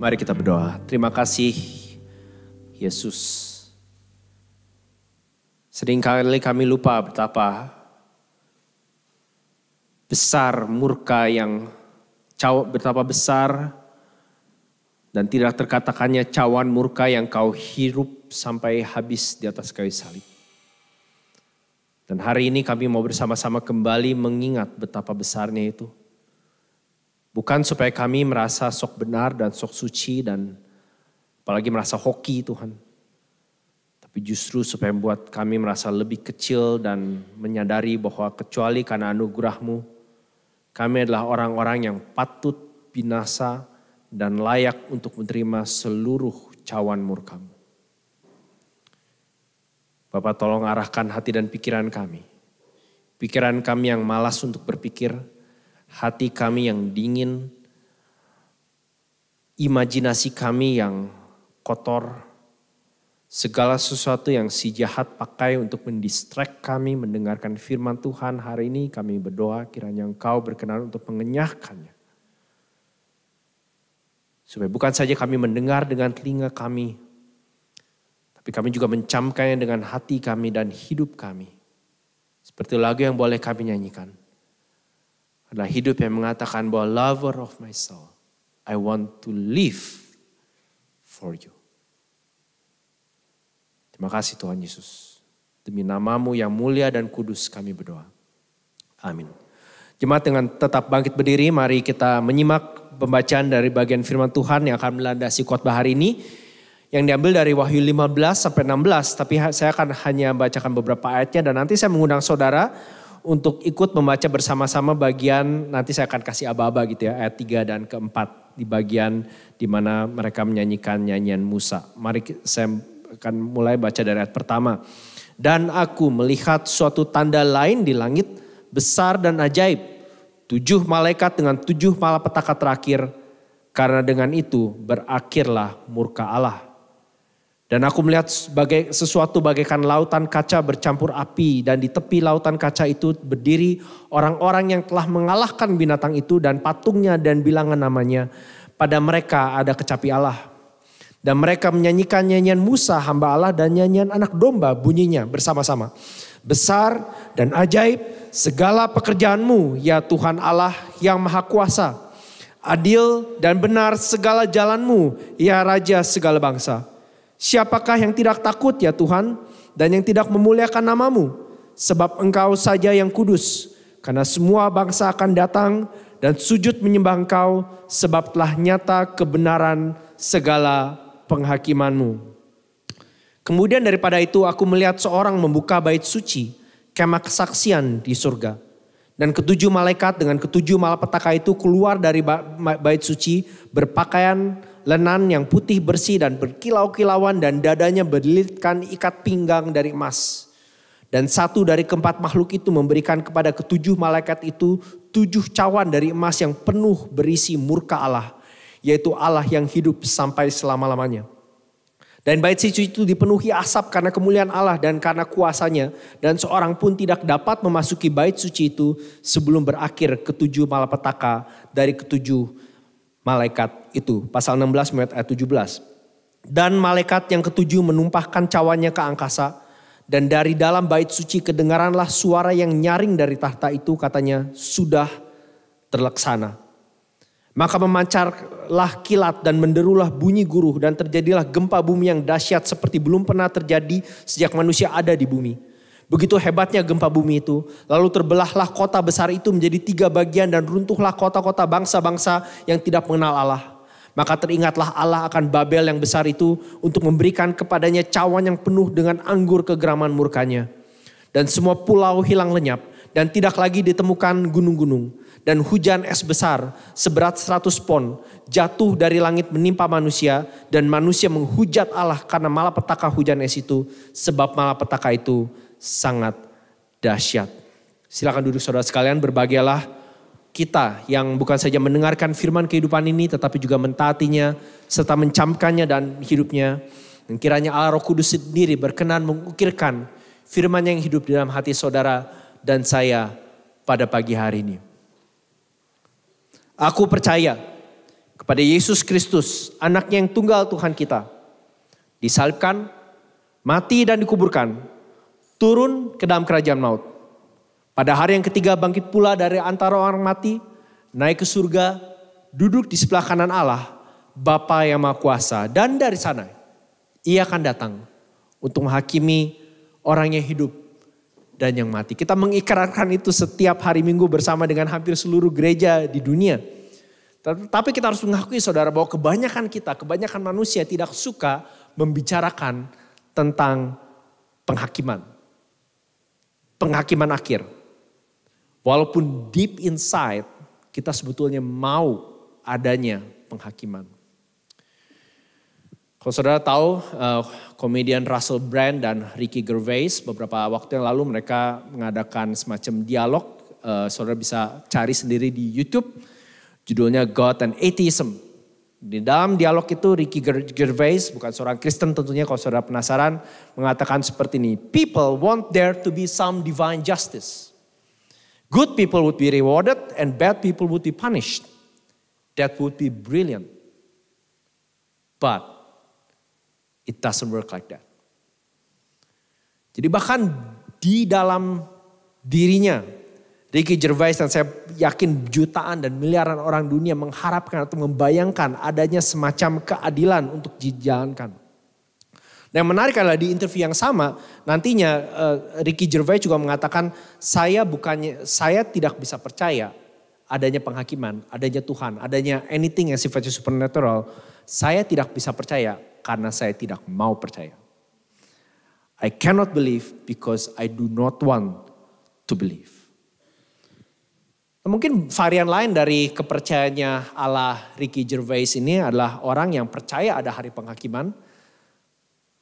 Mari kita berdoa. Terima kasih Yesus. Seringkali kami lupa betapa besar murka yang betapa besar dan tidak terkatakannya cawan murka yang kau hirup sampai habis di atas kayu salib. Dan hari ini kami mau bersama-sama kembali mengingat betapa besarnya itu Bukan supaya kami merasa sok benar dan sok suci dan apalagi merasa hoki Tuhan. Tapi justru supaya membuat kami merasa lebih kecil dan menyadari bahwa kecuali karena anugerahmu, kami adalah orang-orang yang patut binasa dan layak untuk menerima seluruh cawan murkamu. Bapak tolong arahkan hati dan pikiran kami. Pikiran kami yang malas untuk berpikir, hati kami yang dingin, imajinasi kami yang kotor, segala sesuatu yang si jahat pakai untuk mendistract kami mendengarkan firman Tuhan hari ini kami berdoa kiranya engkau berkenan untuk mengenyahkannya. Supaya bukan saja kami mendengar dengan telinga kami, tapi kami juga mencamkannya dengan hati kami dan hidup kami. Seperti lagu yang boleh kami nyanyikan adalah hidup yang mengatakan bahwa lover of my soul, I want to live for you. Terima kasih Tuhan Yesus. Demi namamu yang mulia dan kudus kami berdoa. Amin. Jemaat dengan tetap bangkit berdiri, mari kita menyimak pembacaan dari bagian firman Tuhan yang akan melandasi khotbah hari ini yang diambil dari Wahyu 15 sampai 16, tapi saya akan hanya membacakan beberapa ayatnya dan nanti saya mengundang saudara untuk ikut membaca bersama-sama bagian nanti saya akan kasih aba-aba gitu ya ayat 3 dan keempat di bagian di mana mereka menyanyikan nyanyian Musa. Mari saya akan mulai baca dari ayat pertama. Dan aku melihat suatu tanda lain di langit besar dan ajaib. Tujuh malaikat dengan tujuh malapetaka terakhir. Karena dengan itu berakhirlah murka Allah dan aku melihat sebagai sesuatu bagaikan lautan kaca bercampur api dan di tepi lautan kaca itu berdiri orang-orang yang telah mengalahkan binatang itu dan patungnya dan bilangan namanya. Pada mereka ada kecapi Allah. Dan mereka menyanyikan nyanyian Musa hamba Allah dan nyanyian anak domba bunyinya bersama-sama. Besar dan ajaib segala pekerjaanmu ya Tuhan Allah yang maha kuasa. Adil dan benar segala jalanmu ya Raja segala bangsa. Siapakah yang tidak takut ya Tuhan dan yang tidak memuliakan namamu? Sebab engkau saja yang kudus. Karena semua bangsa akan datang dan sujud menyembah engkau sebab telah nyata kebenaran segala penghakimanmu. Kemudian daripada itu aku melihat seorang membuka bait suci, kemah kesaksian di surga dan ketujuh malaikat dengan ketujuh malapetaka itu keluar dari bait suci berpakaian lenan yang putih bersih dan berkilau-kilauan dan dadanya berlilitkan ikat pinggang dari emas. Dan satu dari keempat makhluk itu memberikan kepada ketujuh malaikat itu tujuh cawan dari emas yang penuh berisi murka Allah. Yaitu Allah yang hidup sampai selama-lamanya. Dan bait suci itu dipenuhi asap karena kemuliaan Allah dan karena kuasanya. Dan seorang pun tidak dapat memasuki bait suci itu sebelum berakhir ketujuh malapetaka dari ketujuh malaikat itu. Pasal 16 ayat 17. Dan malaikat yang ketujuh menumpahkan cawannya ke angkasa. Dan dari dalam bait suci kedengaranlah suara yang nyaring dari tahta itu katanya sudah terlaksana. Maka memancarlah kilat dan menderulah bunyi guruh dan terjadilah gempa bumi yang dahsyat seperti belum pernah terjadi sejak manusia ada di bumi. Begitu hebatnya gempa bumi itu, lalu terbelahlah kota besar itu menjadi tiga bagian dan runtuhlah kota-kota bangsa-bangsa yang tidak mengenal Allah. Maka teringatlah Allah akan Babel yang besar itu untuk memberikan kepadanya cawan yang penuh dengan anggur kegeraman murkanya. Dan semua pulau hilang lenyap dan tidak lagi ditemukan gunung-gunung dan hujan es besar seberat 100 pon jatuh dari langit menimpa manusia dan manusia menghujat Allah karena malapetaka hujan es itu sebab malapetaka itu sangat dahsyat. Silakan duduk saudara sekalian berbahagialah kita yang bukan saja mendengarkan firman kehidupan ini tetapi juga mentaatinya serta mencamkannya dan hidupnya. Dan kiranya Allah Roh Kudus sendiri berkenan mengukirkan firman yang hidup di dalam hati saudara dan saya pada pagi hari ini. Aku percaya kepada Yesus Kristus, anaknya yang tunggal Tuhan kita. Disalibkan, mati dan dikuburkan, turun ke dalam kerajaan maut. Pada hari yang ketiga bangkit pula dari antara orang mati, naik ke surga, duduk di sebelah kanan Allah, Bapa yang Maha Kuasa. Dan dari sana, ia akan datang untuk menghakimi orang yang hidup dan yang mati. Kita mengikrarkan itu setiap hari Minggu bersama dengan hampir seluruh gereja di dunia. Tapi kita harus mengakui saudara bahwa kebanyakan kita, kebanyakan manusia tidak suka membicarakan tentang penghakiman. Penghakiman akhir. Walaupun deep inside kita sebetulnya mau adanya penghakiman. Kalau saudara tahu, uh, komedian Russell Brand dan Ricky Gervais beberapa waktu yang lalu mereka mengadakan semacam dialog. Uh, saudara bisa cari sendiri di YouTube. Judulnya God and Atheism. Di dalam dialog itu Ricky Gervais, bukan seorang Kristen tentunya kalau saudara penasaran, mengatakan seperti ini. People want there to be some divine justice. Good people would be rewarded and bad people would be punished. That would be brilliant. But It doesn't work like that. Jadi bahkan di dalam dirinya, Ricky Gervais dan saya yakin jutaan dan miliaran orang dunia mengharapkan atau membayangkan adanya semacam keadilan untuk dijalankan. Nah yang menarik adalah di interview yang sama nantinya uh, Ricky Gervais juga mengatakan saya bukannya saya tidak bisa percaya adanya penghakiman, adanya Tuhan, adanya anything yang sifatnya supernatural. Saya tidak bisa percaya karena saya tidak mau percaya. I cannot believe because I do not want to believe. Nah, mungkin varian lain dari kepercayaannya ala Ricky Gervais ini adalah orang yang percaya ada hari penghakiman.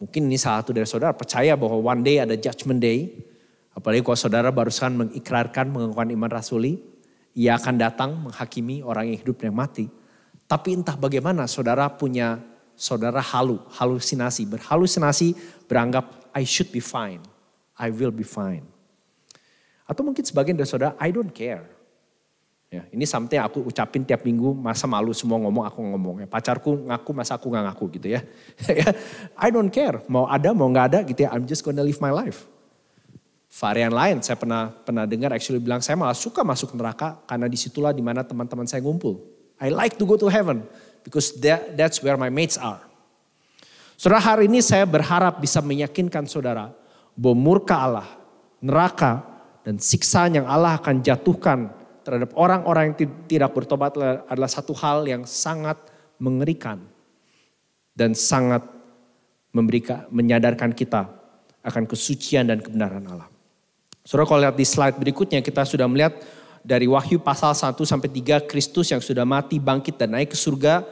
Mungkin ini salah satu dari saudara percaya bahwa one day ada judgment day. Apalagi kalau saudara barusan mengikrarkan mengakuan iman rasuli. Ia akan datang menghakimi orang yang hidup dan yang mati. Tapi entah bagaimana saudara punya saudara halu, halusinasi, berhalusinasi, beranggap I should be fine, I will be fine. Atau mungkin sebagian dari saudara, I don't care. Ya, ini sampai aku ucapin tiap minggu, masa malu semua ngomong, aku ngomong. Ya, pacarku ngaku, masa aku nggak ngaku gitu ya. ya. I don't care, mau ada mau nggak ada gitu ya, I'm just gonna live my life. Varian lain, saya pernah pernah dengar actually bilang, saya malah suka masuk neraka karena disitulah dimana teman-teman saya ngumpul. I like to go to heaven because that, that's where my mates are. Saudara hari ini saya berharap bisa meyakinkan saudara bahwa murka Allah, neraka dan siksaan yang Allah akan jatuhkan terhadap orang-orang yang tidak bertobat adalah satu hal yang sangat mengerikan dan sangat memberikan menyadarkan kita akan kesucian dan kebenaran Allah. Saudara kalau lihat di slide berikutnya kita sudah melihat dari Wahyu pasal 1 sampai 3 Kristus yang sudah mati, bangkit dan naik ke surga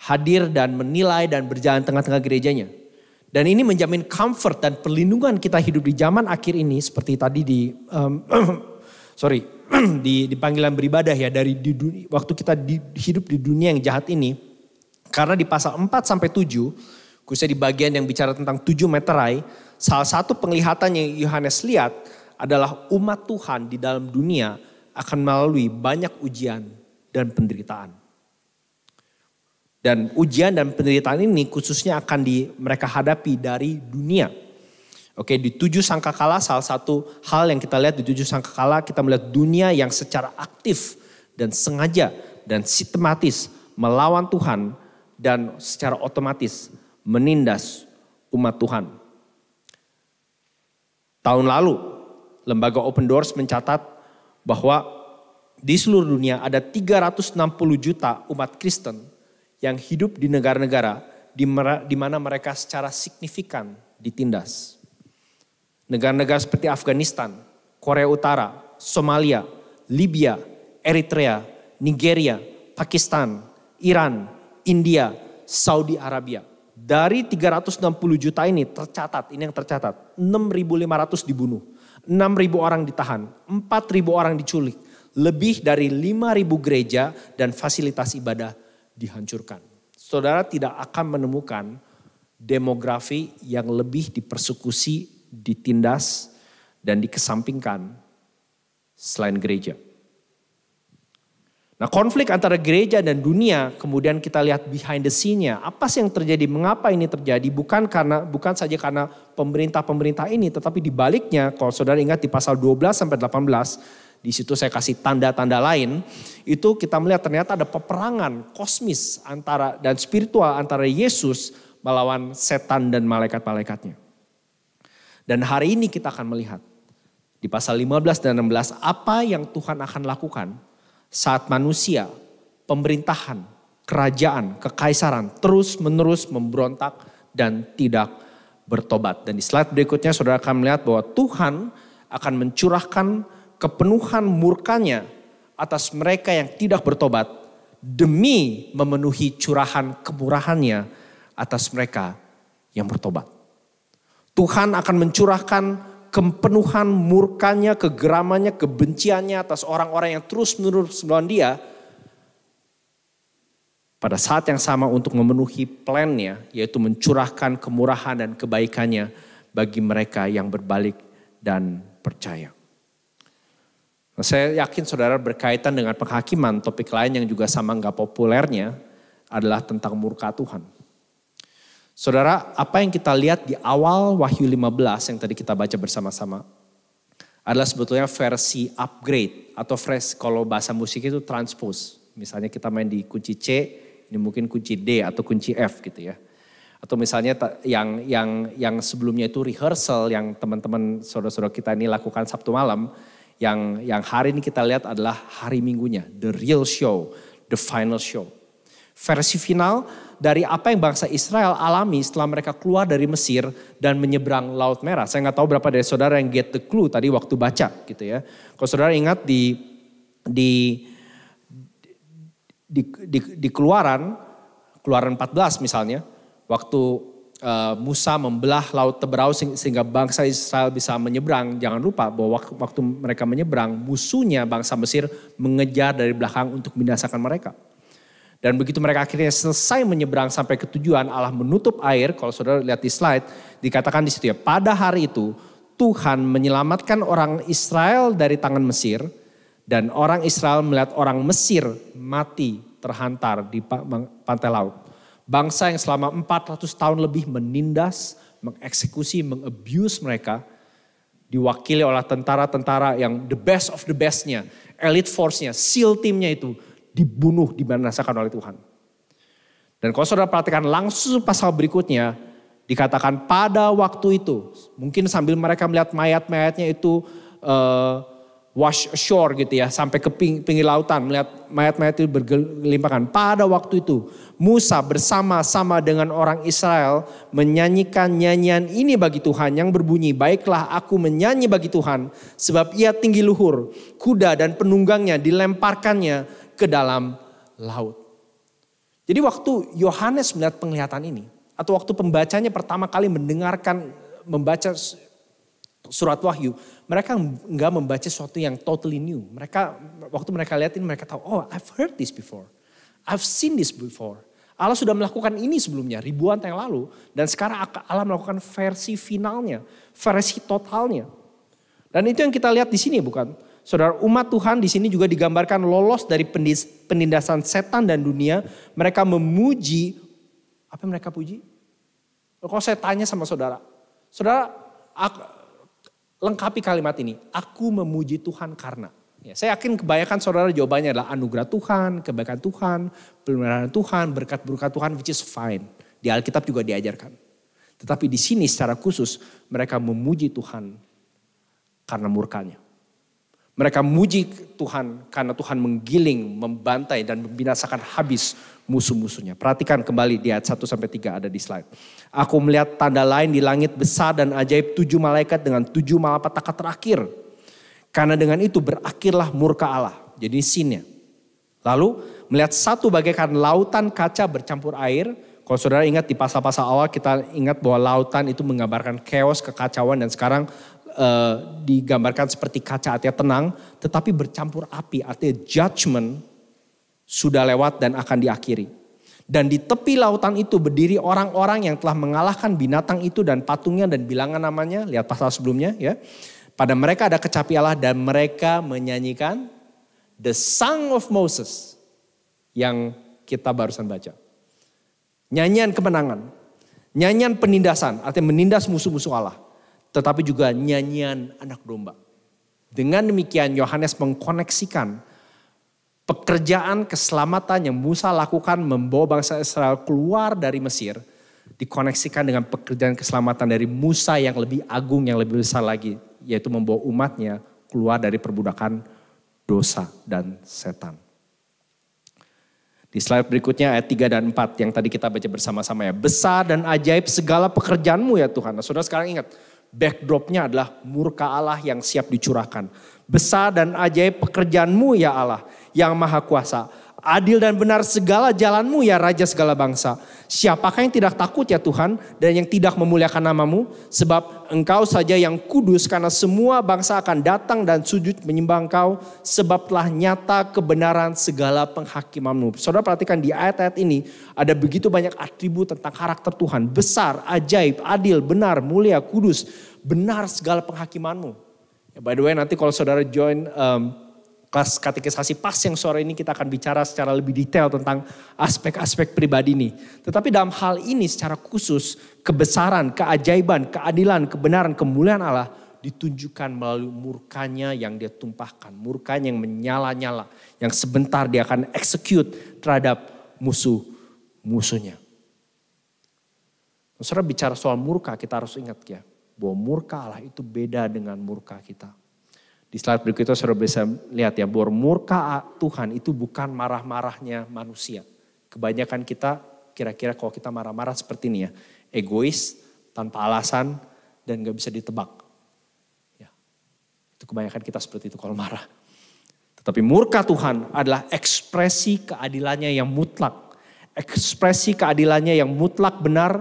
hadir dan menilai dan berjalan tengah-tengah gerejanya. Dan ini menjamin comfort dan perlindungan kita hidup di zaman akhir ini seperti tadi di um, sorry di, di panggilan beribadah ya dari di dunia, waktu kita di, hidup di dunia yang jahat ini karena di pasal 4 sampai 7 khususnya di bagian yang bicara tentang 7 meterai salah satu penglihatan yang Yohanes lihat adalah umat Tuhan di dalam dunia akan melalui banyak ujian dan penderitaan. Dan ujian dan penderitaan ini khususnya akan di, mereka hadapi dari dunia. Oke, di tujuh sangka kala salah satu hal yang kita lihat di tujuh sangka kala kita melihat dunia yang secara aktif dan sengaja dan sistematis melawan Tuhan dan secara otomatis menindas umat Tuhan. Tahun lalu, lembaga Open Doors mencatat bahwa di seluruh dunia ada 360 juta umat Kristen yang hidup di negara-negara di mana mereka secara signifikan ditindas. Negara-negara seperti Afghanistan, Korea Utara, Somalia, Libya, Eritrea, Nigeria, Pakistan, Iran, India, Saudi Arabia. Dari 360 juta ini tercatat, ini yang tercatat, 6.500 dibunuh. Enam ribu orang ditahan, empat ribu orang diculik, lebih dari lima ribu gereja dan fasilitas ibadah dihancurkan. Saudara tidak akan menemukan demografi yang lebih dipersekusi, ditindas, dan dikesampingkan selain gereja. Nah konflik antara gereja dan dunia kemudian kita lihat behind the scene-nya. Apa sih yang terjadi? Mengapa ini terjadi? Bukan karena bukan saja karena pemerintah-pemerintah ini tetapi dibaliknya kalau saudara ingat di pasal 12 sampai 18 di situ saya kasih tanda-tanda lain. Itu kita melihat ternyata ada peperangan kosmis antara dan spiritual antara Yesus melawan setan dan malaikat-malaikatnya. Dan hari ini kita akan melihat di pasal 15 dan 16 apa yang Tuhan akan lakukan saat manusia, pemerintahan, kerajaan, kekaisaran terus-menerus memberontak dan tidak bertobat. Dan di slide berikutnya saudara akan melihat bahwa Tuhan akan mencurahkan kepenuhan murkanya atas mereka yang tidak bertobat demi memenuhi curahan kemurahannya atas mereka yang bertobat. Tuhan akan mencurahkan kepenuhan murkanya, kegeramannya, kebenciannya atas orang-orang yang terus menerus melawan dia, pada saat yang sama untuk memenuhi plannya, yaitu mencurahkan kemurahan dan kebaikannya bagi mereka yang berbalik dan percaya. Nah, saya yakin saudara berkaitan dengan penghakiman, topik lain yang juga sama nggak populernya adalah tentang murka Tuhan. Saudara, apa yang kita lihat di awal Wahyu 15 yang tadi kita baca bersama-sama adalah sebetulnya versi upgrade atau fresh kalau bahasa musik itu transpose. Misalnya kita main di kunci C, ini mungkin kunci D atau kunci F gitu ya. Atau misalnya yang yang yang sebelumnya itu rehearsal yang teman-teman saudara-saudara kita ini lakukan Sabtu malam, yang yang hari ini kita lihat adalah hari Minggunya, the real show, the final show. Versi final dari apa yang bangsa Israel alami setelah mereka keluar dari Mesir dan menyeberang Laut Merah. Saya nggak tahu berapa dari saudara yang get the clue tadi waktu baca gitu ya. Kalau saudara ingat di di di, di, di keluaran, keluaran 14 misalnya, waktu uh, Musa membelah laut Teberau sehingga bangsa Israel bisa menyeberang. Jangan lupa bahwa waktu, waktu mereka menyeberang, musuhnya bangsa Mesir mengejar dari belakang untuk binasakan mereka. Dan begitu mereka akhirnya selesai menyeberang sampai ke tujuan, Allah menutup air. Kalau saudara lihat di slide, dikatakan di situ ya, pada hari itu Tuhan menyelamatkan orang Israel dari tangan Mesir. Dan orang Israel melihat orang Mesir mati terhantar di pantai laut. Bangsa yang selama 400 tahun lebih menindas, mengeksekusi, mengabuse mereka. Diwakili oleh tentara-tentara yang the best of the bestnya, elite force-nya, seal team-nya itu dibunuh, dibinasakan oleh Tuhan. Dan kalau saudara perhatikan langsung pasal berikutnya, dikatakan pada waktu itu, mungkin sambil mereka melihat mayat-mayatnya itu uh, wash ashore gitu ya, sampai ke ping, pinggir lautan, melihat mayat-mayat itu bergelimpangan. Pada waktu itu, Musa bersama-sama dengan orang Israel menyanyikan nyanyian ini bagi Tuhan yang berbunyi, Baiklah aku menyanyi bagi Tuhan, sebab ia tinggi luhur, kuda dan penunggangnya dilemparkannya, ke dalam laut. Jadi waktu Yohanes melihat penglihatan ini, atau waktu pembacanya pertama kali mendengarkan membaca surat Wahyu, mereka nggak membaca sesuatu yang totally new. Mereka waktu mereka lihat ini mereka tahu, oh I've heard this before, I've seen this before. Allah sudah melakukan ini sebelumnya ribuan tahun yang lalu dan sekarang Allah melakukan versi finalnya, versi totalnya. Dan itu yang kita lihat di sini bukan? Saudara umat Tuhan di sini juga digambarkan lolos dari penindasan setan dan dunia. Mereka memuji, apa yang mereka puji? Kalau saya tanya sama saudara, saudara aku, lengkapi kalimat ini. Aku memuji Tuhan karena. Ya, saya yakin kebanyakan saudara jawabannya adalah anugerah Tuhan, kebaikan Tuhan, pemeliharaan Tuhan, berkat-berkat Tuhan, which is fine. Di Alkitab juga diajarkan. Tetapi di sini secara khusus mereka memuji Tuhan karena murkanya. Mereka muji Tuhan karena Tuhan menggiling, membantai dan membinasakan habis musuh-musuhnya. Perhatikan kembali di ayat 1 sampai 3 ada di slide. Aku melihat tanda lain di langit besar dan ajaib tujuh malaikat dengan tujuh malapetaka terakhir. Karena dengan itu berakhirlah murka Allah. Jadi sinnya. Lalu melihat satu bagaikan lautan kaca bercampur air. Kalau saudara ingat di pasal-pasal awal kita ingat bahwa lautan itu menggambarkan chaos, kekacauan dan sekarang uh, digambarkan seperti kaca artinya tenang, tetapi bercampur api artinya judgment sudah lewat dan akan diakhiri. Dan di tepi lautan itu berdiri orang-orang yang telah mengalahkan binatang itu dan patungnya dan bilangan namanya. Lihat pasal sebelumnya ya. Pada mereka ada kecapi Allah dan mereka menyanyikan The Song of Moses yang kita barusan baca. Nyanyian kemenangan, nyanyian penindasan, artinya menindas musuh-musuh Allah tetapi juga nyanyian anak domba. Dengan demikian Yohanes mengkoneksikan pekerjaan keselamatan yang Musa lakukan membawa bangsa Israel keluar dari Mesir dikoneksikan dengan pekerjaan keselamatan dari Musa yang lebih agung, yang lebih besar lagi, yaitu membawa umatnya keluar dari perbudakan dosa dan setan. Di slide berikutnya ayat 3 dan 4 yang tadi kita baca bersama-sama ya. Besar dan ajaib segala pekerjaanmu ya Tuhan. Nah, saudara sekarang ingat, Backdropnya adalah murka Allah yang siap dicurahkan. Besar dan ajaib pekerjaanmu ya Allah yang maha kuasa Adil dan benar segala jalanmu ya Raja segala bangsa. Siapakah yang tidak takut ya Tuhan dan yang tidak memuliakan namamu? Sebab engkau saja yang kudus karena semua bangsa akan datang dan sujud menyembah engkau. Sebab telah nyata kebenaran segala penghakimanmu. Saudara perhatikan di ayat-ayat ini ada begitu banyak atribut tentang karakter Tuhan. Besar, ajaib, adil, benar, mulia, kudus. Benar segala penghakimanmu. By the way nanti kalau saudara join... Um, kelas katekisasi pas yang sore ini kita akan bicara secara lebih detail tentang aspek-aspek pribadi ini. Tetapi dalam hal ini secara khusus kebesaran, keajaiban, keadilan, kebenaran, kemuliaan Allah ditunjukkan melalui murkanya yang dia tumpahkan. Murkanya yang menyala-nyala, yang sebentar dia akan execute terhadap musuh-musuhnya. Saudara bicara soal murka, kita harus ingat ya, bahwa murka Allah itu beda dengan murka kita. Di slide berikutnya saudara bisa lihat ya, bahwa murka Tuhan itu bukan marah-marahnya manusia. Kebanyakan kita kira-kira kalau kita marah-marah seperti ini ya, egois, tanpa alasan, dan gak bisa ditebak. Ya. Itu kebanyakan kita seperti itu kalau marah. Tetapi murka Tuhan adalah ekspresi keadilannya yang mutlak. Ekspresi keadilannya yang mutlak benar,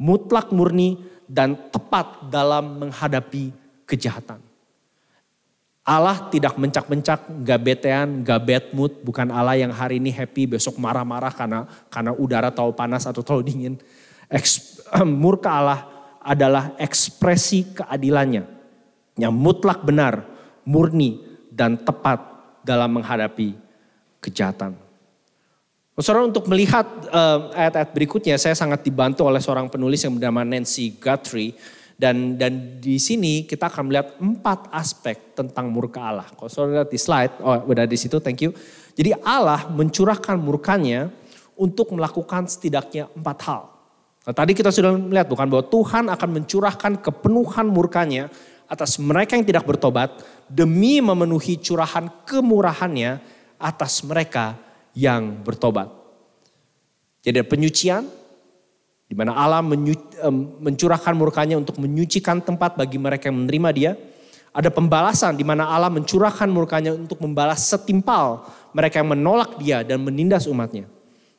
mutlak murni, dan tepat dalam menghadapi kejahatan. Allah tidak mencak-mencak, gak betean, gak bad mood. Bukan Allah yang hari ini happy, besok marah-marah karena karena udara tahu panas atau tahu dingin. Eks, murka Allah adalah ekspresi keadilannya yang mutlak benar, murni, dan tepat dalam menghadapi kejahatan. Saudara untuk melihat ayat-ayat berikutnya, saya sangat dibantu oleh seorang penulis yang bernama Nancy Guthrie dan dan di sini kita akan melihat empat aspek tentang murka Allah. Kalau saudara lihat di slide, oh udah di situ, thank you. Jadi Allah mencurahkan murkanya untuk melakukan setidaknya empat hal. Nah, tadi kita sudah melihat bukan bahwa Tuhan akan mencurahkan kepenuhan murkanya atas mereka yang tidak bertobat demi memenuhi curahan kemurahannya atas mereka yang bertobat. Jadi penyucian, di mana Allah mencurahkan murkanya untuk menyucikan tempat bagi mereka yang menerima dia. Ada pembalasan di mana Allah mencurahkan murkanya untuk membalas setimpal mereka yang menolak dia dan menindas umatnya.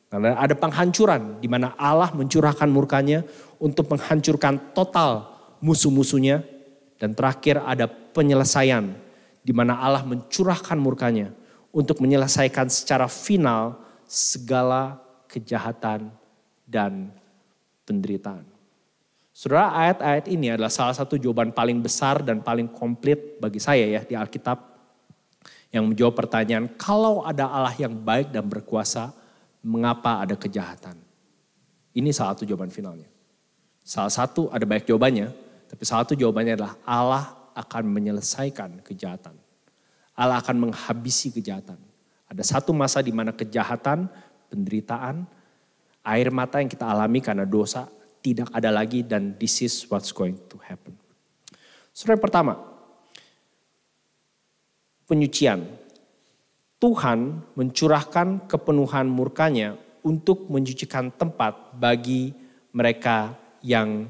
Karena ada penghancuran di mana Allah mencurahkan murkanya untuk menghancurkan total musuh-musuhnya. Dan terakhir ada penyelesaian di mana Allah mencurahkan murkanya untuk menyelesaikan secara final segala kejahatan dan penderitaan. Saudara, ayat-ayat ini adalah salah satu jawaban paling besar dan paling komplit bagi saya ya di Alkitab yang menjawab pertanyaan kalau ada Allah yang baik dan berkuasa, mengapa ada kejahatan? Ini salah satu jawaban finalnya. Salah satu ada banyak jawabannya, tapi salah satu jawabannya adalah Allah akan menyelesaikan kejahatan. Allah akan menghabisi kejahatan. Ada satu masa di mana kejahatan, penderitaan, Air mata yang kita alami karena dosa tidak ada lagi dan this is what's going to happen. Surah yang pertama, penyucian. Tuhan mencurahkan kepenuhan murkanya untuk mencucikan tempat bagi mereka yang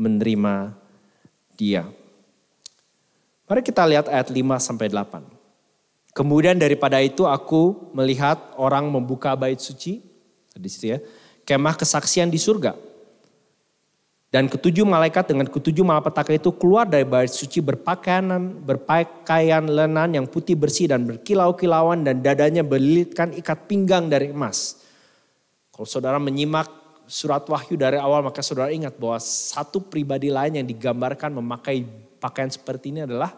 menerima dia. Mari kita lihat ayat 5 sampai 8. Kemudian daripada itu aku melihat orang membuka bait suci. Di situ ya kemah kesaksian di surga. Dan ketujuh malaikat dengan ketujuh malapetaka itu keluar dari bait suci berpakaian berpakaian lenan yang putih bersih dan berkilau-kilauan dan dadanya berlilitkan ikat pinggang dari emas. Kalau saudara menyimak surat Wahyu dari awal maka saudara ingat bahwa satu pribadi lain yang digambarkan memakai pakaian seperti ini adalah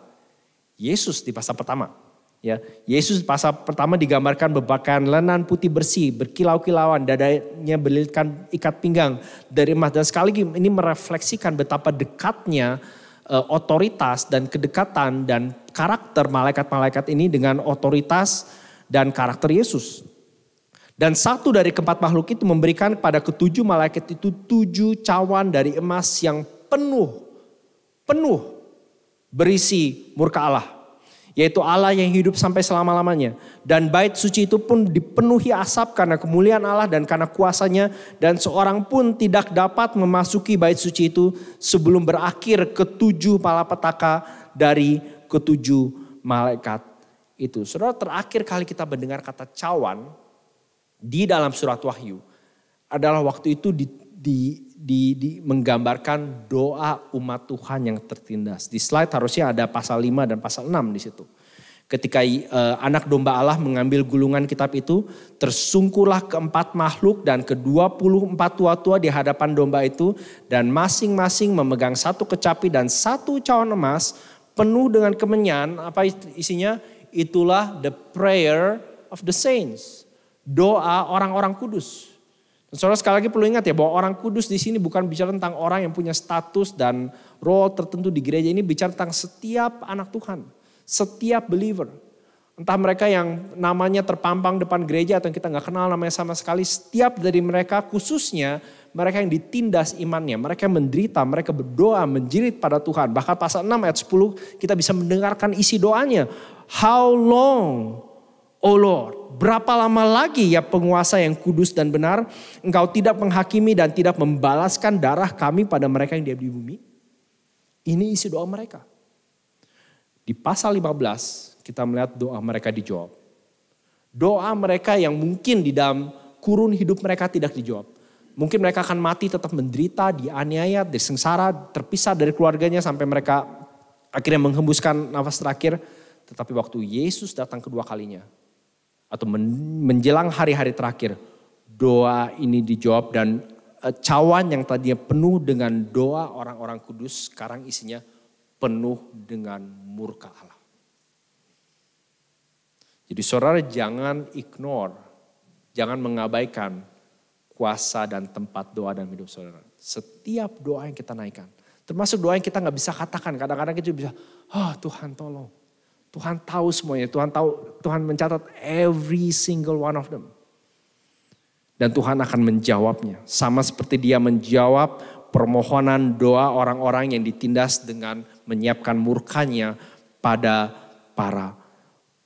Yesus di pasal pertama. Ya, Yesus pasal pertama digambarkan berpakaian lenan putih bersih, berkilau-kilauan, dadanya berlilitkan ikat pinggang dari emas. Dan sekali lagi ini merefleksikan betapa dekatnya uh, otoritas dan kedekatan dan karakter malaikat-malaikat ini dengan otoritas dan karakter Yesus. Dan satu dari keempat makhluk itu memberikan pada ketujuh malaikat itu tujuh cawan dari emas yang penuh, penuh berisi murka Allah yaitu Allah yang hidup sampai selama-lamanya. Dan bait suci itu pun dipenuhi asap karena kemuliaan Allah dan karena kuasanya dan seorang pun tidak dapat memasuki bait suci itu sebelum berakhir ketujuh malapetaka dari ketujuh malaikat itu. Saudara terakhir kali kita mendengar kata cawan di dalam surat Wahyu adalah waktu itu di, di di, di menggambarkan doa umat Tuhan yang tertindas. Di slide harusnya ada pasal 5 dan pasal 6 di situ. Ketika uh, anak domba Allah mengambil gulungan kitab itu, tersungkulah keempat makhluk dan kedua puluh empat tua-tua di hadapan domba itu, dan masing-masing memegang satu kecapi dan satu cawan emas penuh dengan kemenyan. Apa isinya? Itulah the prayer of the saints, doa orang-orang kudus. Dan saudara sekali lagi perlu ingat ya bahwa orang kudus di sini bukan bicara tentang orang yang punya status dan role tertentu di gereja ini bicara tentang setiap anak Tuhan, setiap believer. Entah mereka yang namanya terpampang depan gereja atau yang kita nggak kenal namanya sama sekali, setiap dari mereka khususnya mereka yang ditindas imannya, mereka yang menderita, mereka berdoa, menjerit pada Tuhan. Bahkan pasal 6 ayat 10 kita bisa mendengarkan isi doanya. How long Olor, Lord, berapa lama lagi ya penguasa yang kudus dan benar, engkau tidak menghakimi dan tidak membalaskan darah kami pada mereka yang diam di bumi? Ini isi doa mereka. Di pasal 15 kita melihat doa mereka dijawab. Doa mereka yang mungkin di dalam kurun hidup mereka tidak dijawab. Mungkin mereka akan mati tetap menderita, dianiaya, disengsara, terpisah dari keluarganya sampai mereka akhirnya menghembuskan nafas terakhir. Tetapi waktu Yesus datang kedua kalinya, atau menjelang hari-hari terakhir doa ini dijawab dan eh, cawan yang tadinya penuh dengan doa orang-orang kudus sekarang isinya penuh dengan murka Allah. Jadi saudara jangan ignore, jangan mengabaikan kuasa dan tempat doa dan hidup saudara. Setiap doa yang kita naikkan, termasuk doa yang kita nggak bisa katakan, kadang-kadang kita bisa, ah oh, Tuhan tolong, Tuhan tahu semuanya, Tuhan tahu, Tuhan mencatat every single one of them. Dan Tuhan akan menjawabnya, sama seperti dia menjawab permohonan doa orang-orang yang ditindas dengan menyiapkan murkanya pada para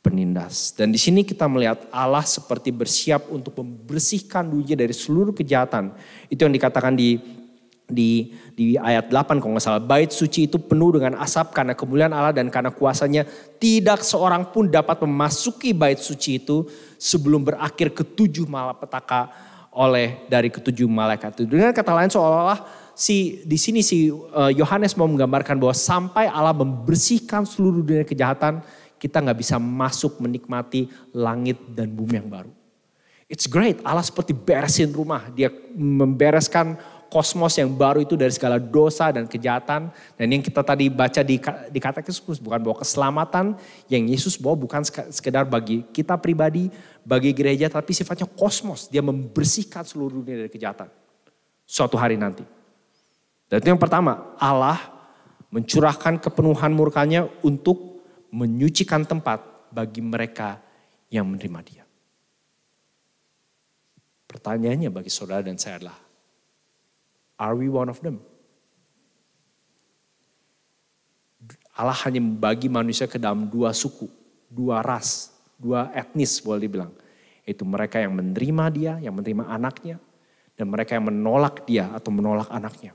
penindas. Dan di sini kita melihat Allah seperti bersiap untuk membersihkan dunia dari seluruh kejahatan. Itu yang dikatakan di di di ayat 8 kalau nggak salah bait suci itu penuh dengan asap karena kemuliaan Allah dan karena kuasanya tidak seorang pun dapat memasuki bait suci itu sebelum berakhir ketujuh malapetaka oleh dari ketujuh malaikat itu dengan kata lain seolah-olah si di sini si eh, Yohanes uh, mau menggambarkan bahwa sampai Allah membersihkan seluruh dunia kejahatan kita nggak bisa masuk menikmati langit dan bumi yang baru. It's great, Allah seperti beresin rumah, dia membereskan kosmos yang baru itu dari segala dosa dan kejahatan. Dan yang kita tadi baca di, di kata Kristus bukan bahwa keselamatan yang Yesus bawa bukan sekedar bagi kita pribadi, bagi gereja, tapi sifatnya kosmos. Dia membersihkan seluruh dunia dari kejahatan. Suatu hari nanti. Dan itu yang pertama, Allah mencurahkan kepenuhan murkanya untuk menyucikan tempat bagi mereka yang menerima dia. Pertanyaannya bagi saudara dan saya adalah, Are we one of them? Allah hanya membagi manusia ke dalam dua suku, dua ras, dua etnis boleh dibilang. Itu mereka yang menerima dia, yang menerima anaknya, dan mereka yang menolak dia atau menolak anaknya.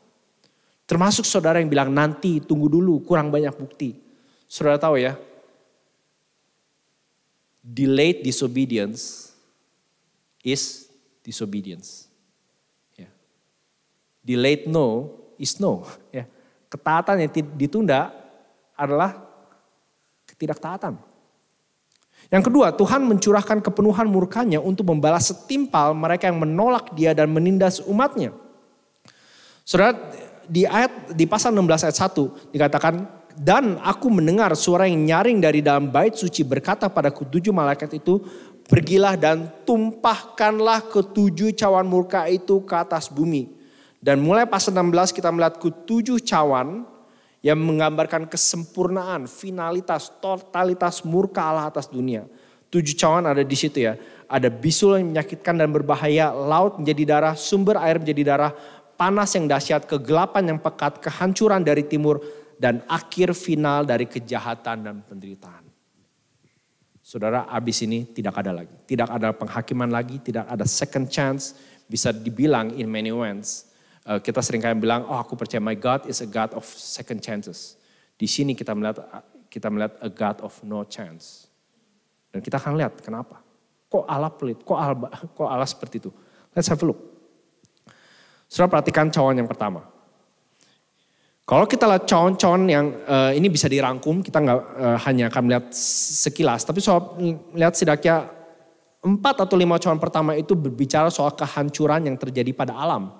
Termasuk saudara yang bilang nanti tunggu dulu kurang banyak bukti. Saudara tahu ya, delayed disobedience is disobedience. Delayed no is no. Ya. Ketaatan yang ditunda adalah ketidaktaatan. Yang kedua, Tuhan mencurahkan kepenuhan murkanya untuk membalas setimpal mereka yang menolak dia dan menindas umatnya. Saudara, di ayat di pasal 16 ayat 1 dikatakan dan aku mendengar suara yang nyaring dari dalam bait suci berkata pada ketujuh malaikat itu, pergilah dan tumpahkanlah ketujuh cawan murka itu ke atas bumi. Dan mulai pasal 16 kita melihat tujuh cawan yang menggambarkan kesempurnaan, finalitas, totalitas murka Allah atas dunia. Tujuh cawan ada di situ ya. Ada bisul yang menyakitkan dan berbahaya, laut menjadi darah, sumber air menjadi darah, panas yang dahsyat, kegelapan yang pekat, kehancuran dari timur, dan akhir final dari kejahatan dan penderitaan. Saudara, abis ini tidak ada lagi. Tidak ada penghakiman lagi, tidak ada second chance. Bisa dibilang in many ways Eh, kita sering seringkali bilang, oh aku percaya my God is a God of second chances. Di sini kita melihat kita melihat a God of no chance. Dan kita akan lihat kenapa. Kok Allah pelit, kok Allah, kok Allah seperti itu. Let's have a look. Sudah perhatikan cawan yang pertama. Kalau kita lihat cawan-cawan yang uh, ini bisa dirangkum, kita nggak uh, hanya akan melihat sekilas, tapi soal lihat setidaknya empat atau lima cawan pertama itu berbicara soal kehancuran yang terjadi pada alam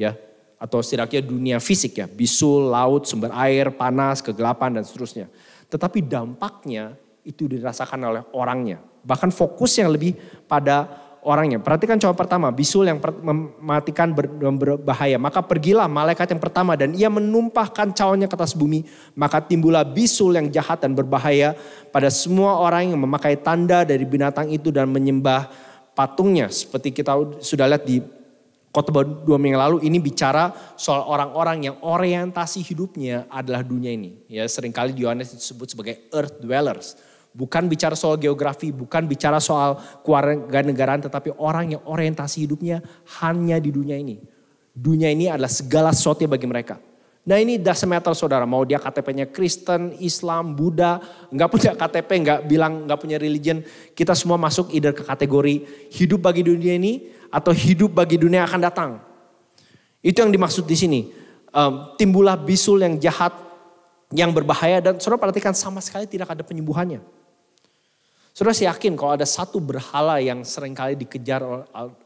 ya atau setidaknya dunia fisik ya, bisul, laut, sumber air, panas, kegelapan dan seterusnya. Tetapi dampaknya itu dirasakan oleh orangnya. Bahkan fokus yang lebih pada orangnya. Perhatikan contoh pertama, bisul yang mematikan ber, berbahaya. Maka pergilah malaikat yang pertama dan ia menumpahkan cawannya ke atas bumi. Maka timbullah bisul yang jahat dan berbahaya pada semua orang yang memakai tanda dari binatang itu dan menyembah patungnya. Seperti kita sudah lihat di khotbah dua minggu lalu ini bicara soal orang-orang yang orientasi hidupnya adalah dunia ini. Ya, seringkali Yohanes disebut sebagai earth dwellers. Bukan bicara soal geografi, bukan bicara soal keluarga negaraan, tetapi orang yang orientasi hidupnya hanya di dunia ini. Dunia ini adalah segala sesuatu bagi mereka. Nah ini dasar metal saudara, mau dia KTP-nya Kristen, Islam, Buddha, nggak punya KTP, nggak bilang nggak punya religion, kita semua masuk either ke kategori hidup bagi dunia ini atau hidup bagi dunia akan datang. Itu yang dimaksud di sini. Um, timbullah bisul yang jahat, yang berbahaya dan saudara perhatikan sama sekali tidak ada penyembuhannya. Saudara saya yakin kalau ada satu berhala yang seringkali dikejar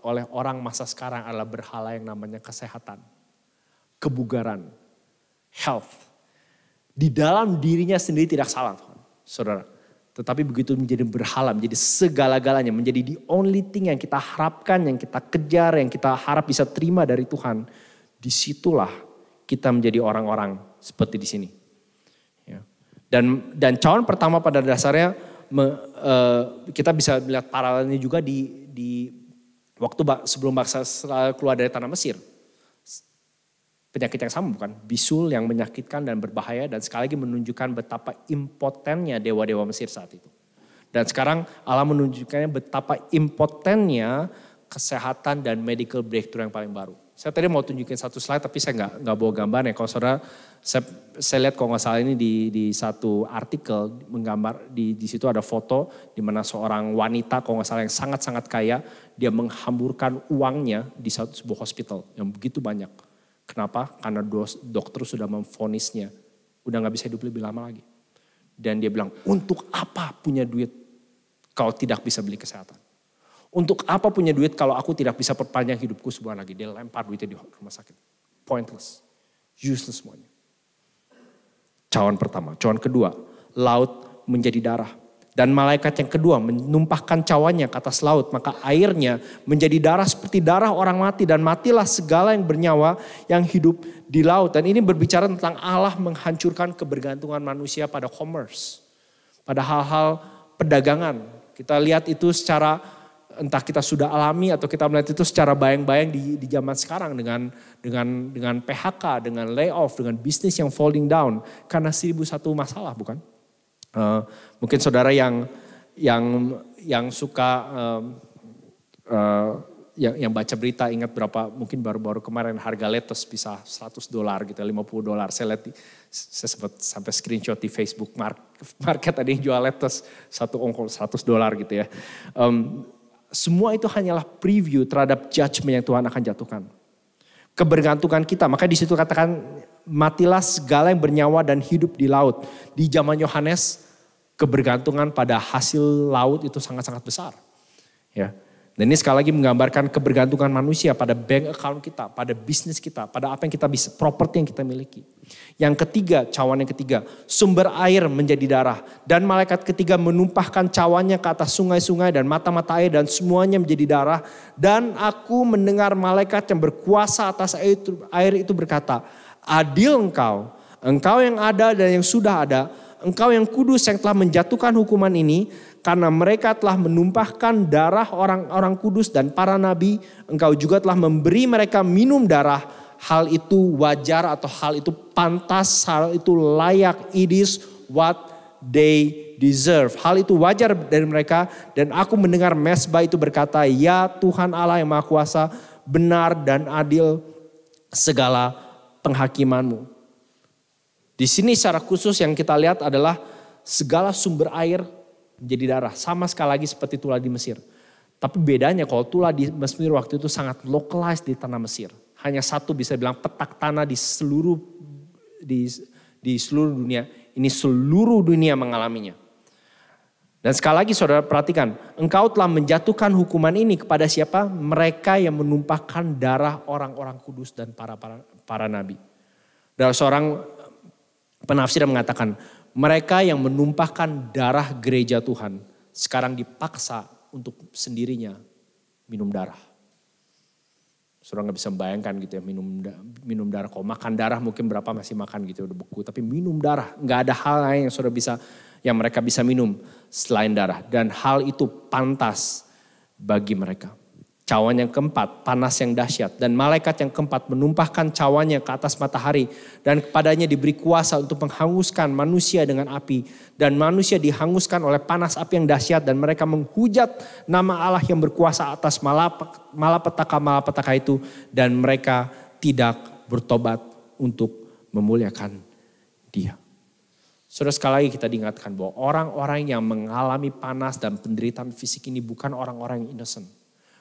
oleh orang masa sekarang adalah berhala yang namanya kesehatan, kebugaran, health. Di dalam dirinya sendiri tidak salah, saudara. Tetapi begitu menjadi berhala, menjadi segala-galanya, menjadi the only thing yang kita harapkan, yang kita kejar, yang kita harap bisa terima dari Tuhan. Disitulah kita menjadi orang-orang seperti di sini. Ya. Dan dan calon pertama pada dasarnya me, uh, kita bisa melihat paralelnya juga di di waktu sebelum bangsa keluar dari tanah Mesir penyakit yang sama bukan? Bisul yang menyakitkan dan berbahaya dan sekali lagi menunjukkan betapa impotennya dewa-dewa Mesir saat itu. Dan sekarang Allah menunjukkannya betapa impotennya kesehatan dan medical breakthrough yang paling baru. Saya tadi mau tunjukin satu slide tapi saya nggak nggak bawa gambarnya. Kalau saudara, saya, saya lihat kalau nggak salah ini di, di satu artikel menggambar di di situ ada foto di mana seorang wanita kalau nggak salah yang sangat sangat kaya dia menghamburkan uangnya di satu sebuah hospital yang begitu banyak Kenapa? Karena dokter sudah memfonisnya. Udah gak bisa hidup lebih lama lagi. Dan dia bilang, untuk apa punya duit kalau tidak bisa beli kesehatan? Untuk apa punya duit kalau aku tidak bisa perpanjang hidupku sebulan lagi? Dia lempar duitnya di rumah sakit. Pointless. Useless semuanya. Cawan pertama. Cawan kedua, laut menjadi darah. Dan malaikat yang kedua menumpahkan cawannya ke atas laut, maka airnya menjadi darah seperti darah orang mati dan matilah segala yang bernyawa yang hidup di laut. Dan ini berbicara tentang Allah menghancurkan kebergantungan manusia pada commerce, pada hal-hal perdagangan. Kita lihat itu secara entah kita sudah alami atau kita melihat itu secara bayang-bayang di, di zaman sekarang dengan dengan dengan PHK, dengan layoff, dengan bisnis yang falling down karena seribu satu masalah bukan? Uh, Mungkin saudara yang yang yang suka uh, uh, yang, yang baca berita ingat berapa mungkin baru-baru kemarin harga lettuce bisa 100 dolar gitu 50 ya, dolar saya lihat saya sempat sampai screenshot di Facebook market ada yang jual lettuce satu ongkol 100 dolar gitu ya um, semua itu hanyalah preview terhadap judgment yang Tuhan akan jatuhkan kebergantungan kita maka di situ katakan matilah segala yang bernyawa dan hidup di laut di zaman Yohanes kebergantungan pada hasil laut itu sangat-sangat besar. Ya. Dan ini sekali lagi menggambarkan kebergantungan manusia pada bank account kita, pada bisnis kita, pada apa yang kita bisa, properti yang kita miliki. Yang ketiga, cawan yang ketiga, sumber air menjadi darah. Dan malaikat ketiga menumpahkan cawannya ke atas sungai-sungai dan mata-mata air dan semuanya menjadi darah. Dan aku mendengar malaikat yang berkuasa atas air itu, air itu berkata, adil engkau, engkau yang ada dan yang sudah ada, engkau yang kudus yang telah menjatuhkan hukuman ini, karena mereka telah menumpahkan darah orang-orang kudus dan para nabi, engkau juga telah memberi mereka minum darah, hal itu wajar atau hal itu pantas, hal itu layak, it is what they deserve. Hal itu wajar dari mereka dan aku mendengar mesbah itu berkata, Ya Tuhan Allah yang Maha Kuasa, benar dan adil segala penghakimanmu. Di sini secara khusus yang kita lihat adalah segala sumber air menjadi darah. Sama sekali lagi seperti tulah di Mesir. Tapi bedanya kalau tulah di Mesir waktu itu sangat localized di tanah Mesir. Hanya satu bisa bilang petak tanah di seluruh di di seluruh dunia. Ini seluruh dunia mengalaminya. Dan sekali lagi saudara perhatikan, engkau telah menjatuhkan hukuman ini kepada siapa? Mereka yang menumpahkan darah orang-orang kudus dan para para, para nabi. Dan seorang Penafsir mengatakan, mereka yang menumpahkan darah gereja Tuhan sekarang dipaksa untuk sendirinya minum darah. Saudara nggak bisa membayangkan gitu ya minum minum darah. Kok makan darah mungkin berapa masih makan gitu ya, udah beku. Tapi minum darah nggak ada hal lain yang saudara bisa yang mereka bisa minum selain darah. Dan hal itu pantas bagi mereka. Cawan yang keempat, panas yang dahsyat. Dan malaikat yang keempat menumpahkan cawannya ke atas matahari. Dan kepadanya diberi kuasa untuk menghanguskan manusia dengan api. Dan manusia dihanguskan oleh panas api yang dahsyat. Dan mereka menghujat nama Allah yang berkuasa atas malapetaka-malapetaka itu. Dan mereka tidak bertobat untuk memuliakan dia. Sudah sekali lagi kita diingatkan bahwa orang-orang yang mengalami panas dan penderitaan fisik ini bukan orang-orang yang innocent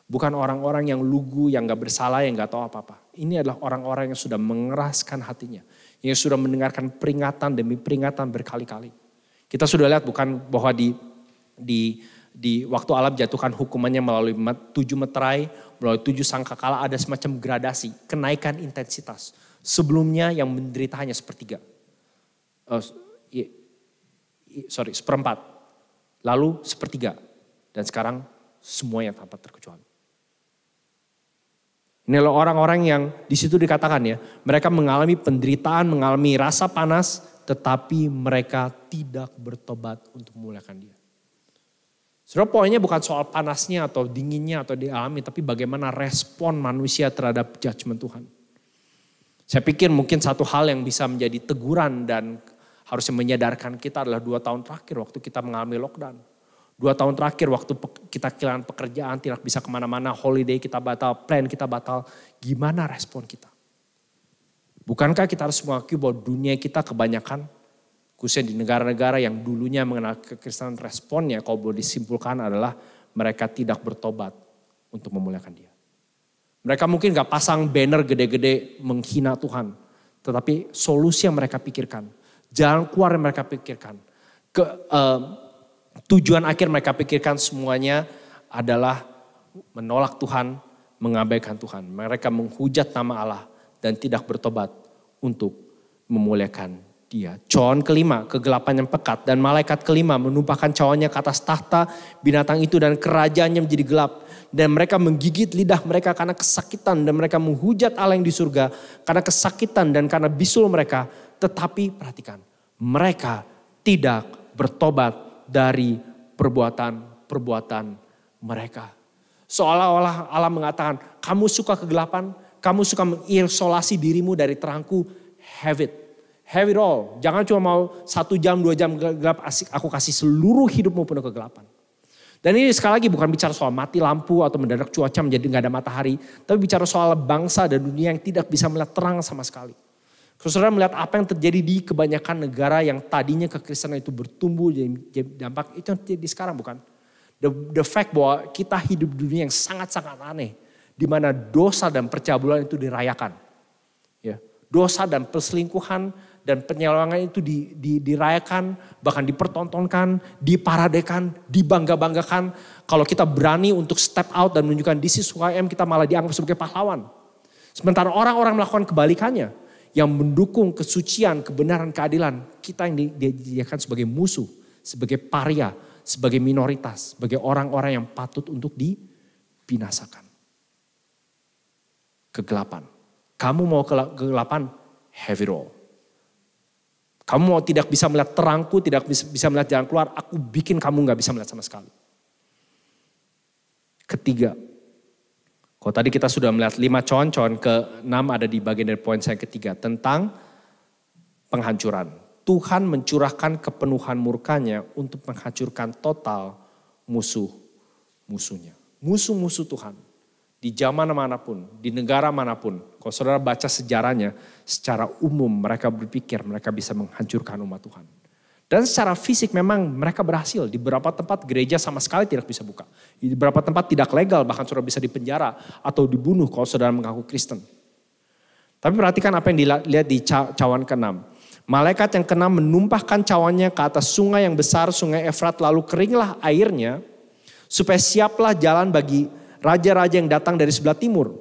Bukan orang-orang yang lugu, yang gak bersalah, yang gak tahu apa-apa. Ini adalah orang-orang yang sudah mengeraskan hatinya. Yang sudah mendengarkan peringatan demi peringatan berkali-kali. Kita sudah lihat bukan bahwa di di di waktu alam jatuhkan hukumannya melalui tujuh meterai, melalui tujuh sangkakala ada semacam gradasi, kenaikan intensitas. Sebelumnya yang menderita hanya sepertiga. Uh, sorry, seperempat. Lalu sepertiga. Dan sekarang semuanya tanpa terkecuali. Ini loh orang-orang yang di situ dikatakan ya, mereka mengalami penderitaan, mengalami rasa panas, tetapi mereka tidak bertobat untuk memuliakan dia. Sebenarnya poinnya bukan soal panasnya atau dinginnya atau dialami, tapi bagaimana respon manusia terhadap judgement Tuhan. Saya pikir mungkin satu hal yang bisa menjadi teguran dan harusnya menyadarkan kita adalah dua tahun terakhir waktu kita mengalami lockdown. Dua tahun terakhir waktu kita kehilangan pekerjaan, tidak bisa kemana-mana, holiday kita batal, plan kita batal. Gimana respon kita? Bukankah kita harus mengakui bahwa dunia kita kebanyakan, khususnya di negara-negara yang dulunya mengenal kekristenan responnya, kalau boleh disimpulkan adalah mereka tidak bertobat untuk memuliakan dia. Mereka mungkin gak pasang banner gede-gede menghina Tuhan. Tetapi solusi yang mereka pikirkan, jalan keluar yang mereka pikirkan, ke, uh, tujuan akhir mereka pikirkan semuanya adalah menolak Tuhan, mengabaikan Tuhan. Mereka menghujat nama Allah dan tidak bertobat untuk memuliakan dia. Cawan kelima, kegelapan yang pekat dan malaikat kelima menumpahkan cawannya ke atas tahta binatang itu dan kerajaannya menjadi gelap. Dan mereka menggigit lidah mereka karena kesakitan dan mereka menghujat Allah yang di surga karena kesakitan dan karena bisul mereka. Tetapi perhatikan, mereka tidak bertobat dari perbuatan-perbuatan mereka. Seolah-olah Allah mengatakan, kamu suka kegelapan, kamu suka mengisolasi dirimu dari terangku, have it. Have it all. Jangan cuma mau satu jam, dua jam gelap, asik. aku kasih seluruh hidupmu penuh kegelapan. Dan ini sekali lagi bukan bicara soal mati lampu atau mendadak cuaca menjadi nggak ada matahari. Tapi bicara soal bangsa dan dunia yang tidak bisa melihat terang sama sekali. Saudara melihat apa yang terjadi di kebanyakan negara yang tadinya kekristenan itu bertumbuh jadi dampak itu yang terjadi sekarang bukan? The, the fact bahwa kita hidup di dunia yang sangat-sangat aneh di mana dosa dan percabulan itu dirayakan. Ya. Dosa dan perselingkuhan dan penyelewangan itu di, di, dirayakan, bahkan dipertontonkan, diparadekan, dibangga-banggakan. Kalau kita berani untuk step out dan menunjukkan this is who I am, kita malah dianggap sebagai pahlawan. Sementara orang-orang melakukan kebalikannya yang mendukung kesucian, kebenaran, keadilan. Kita yang dijadikan sebagai musuh, sebagai paria, sebagai minoritas, sebagai orang-orang yang patut untuk dibinasakan. Kegelapan. Kamu mau kegelapan? Heavy roll. Kamu mau tidak bisa melihat terangku, tidak bisa melihat jalan keluar, aku bikin kamu nggak bisa melihat sama sekali. Ketiga, kalau tadi kita sudah melihat lima concon, ke enam ada di bagian dari poin saya ketiga tentang penghancuran. Tuhan mencurahkan kepenuhan murkanya untuk menghancurkan total musuh-musuhnya. Musuh-musuh Tuhan di zaman manapun, di negara manapun. Kalau saudara baca sejarahnya, secara umum mereka berpikir mereka bisa menghancurkan umat Tuhan. Dan secara fisik memang mereka berhasil. Di beberapa tempat gereja sama sekali tidak bisa buka. Di beberapa tempat tidak legal, bahkan sudah bisa dipenjara atau dibunuh kalau saudara mengaku Kristen. Tapi perhatikan apa yang dilihat di cawan ke-6. Malaikat yang keenam menumpahkan cawannya ke atas sungai yang besar, sungai Efrat, lalu keringlah airnya, supaya siaplah jalan bagi raja-raja yang datang dari sebelah timur.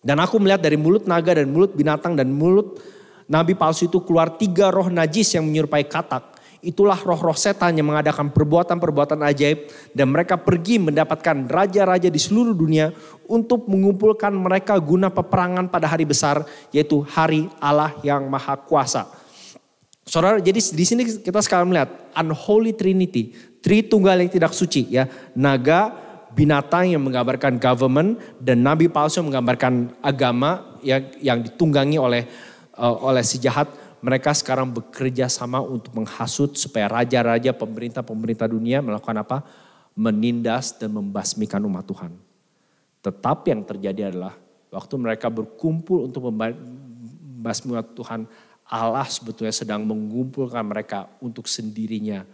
Dan aku melihat dari mulut naga dan mulut binatang dan mulut nabi palsu itu keluar tiga roh najis yang menyerupai katak Itulah roh-roh setan yang mengadakan perbuatan-perbuatan ajaib dan mereka pergi mendapatkan raja-raja di seluruh dunia untuk mengumpulkan mereka guna peperangan pada hari besar yaitu hari Allah yang Maha Kuasa. Saudara, jadi di sini kita sekarang melihat unholy trinity, tunggal yang tidak suci ya, naga, binatang yang menggambarkan government dan nabi palsu yang menggambarkan agama ya yang ditunggangi oleh uh, oleh si jahat mereka sekarang bekerja sama untuk menghasut supaya raja-raja, pemerintah-pemerintah dunia melakukan apa? Menindas dan membasmikan umat Tuhan. Tetapi yang terjadi adalah waktu mereka berkumpul untuk membasmi umat Tuhan, Allah sebetulnya sedang mengumpulkan mereka untuk sendirinya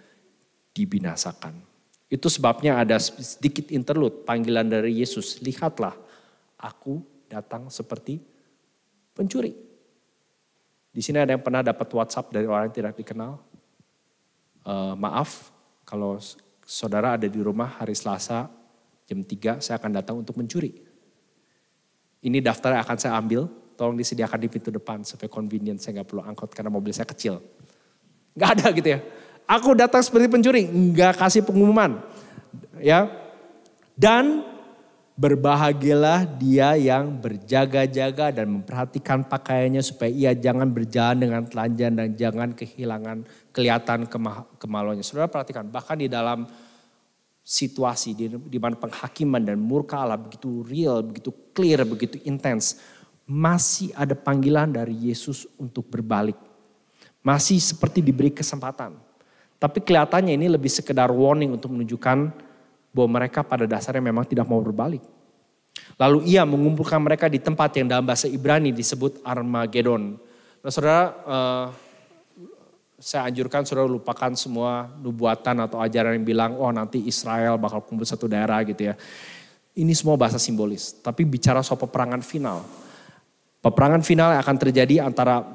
dibinasakan. Itu sebabnya ada sedikit interlude panggilan dari Yesus, lihatlah aku datang seperti pencuri. Di sini ada yang pernah dapat WhatsApp dari orang yang tidak dikenal. Uh, maaf, kalau saudara ada di rumah hari Selasa jam 3 saya akan datang untuk mencuri. Ini daftar yang akan saya ambil, tolong disediakan di pintu depan supaya convenient saya nggak perlu angkot karena mobil saya kecil. Nggak ada gitu ya. Aku datang seperti pencuri, nggak kasih pengumuman. Ya, dan Berbahagialah dia yang berjaga-jaga dan memperhatikan pakaiannya supaya ia jangan berjalan dengan telanjang dan jangan kehilangan kelihatan kema Saudara perhatikan, bahkan di dalam situasi di, di mana penghakiman dan murka Allah begitu real, begitu clear, begitu intens, masih ada panggilan dari Yesus untuk berbalik. Masih seperti diberi kesempatan. Tapi kelihatannya ini lebih sekedar warning untuk menunjukkan bahwa mereka pada dasarnya memang tidak mau berbalik. Lalu ia mengumpulkan mereka di tempat yang dalam bahasa Ibrani disebut Armageddon. Nah saudara, eh, saya anjurkan saudara lupakan semua nubuatan atau ajaran yang bilang, oh nanti Israel bakal kumpul satu daerah gitu ya. Ini semua bahasa simbolis, tapi bicara soal peperangan final. Peperangan final yang akan terjadi antara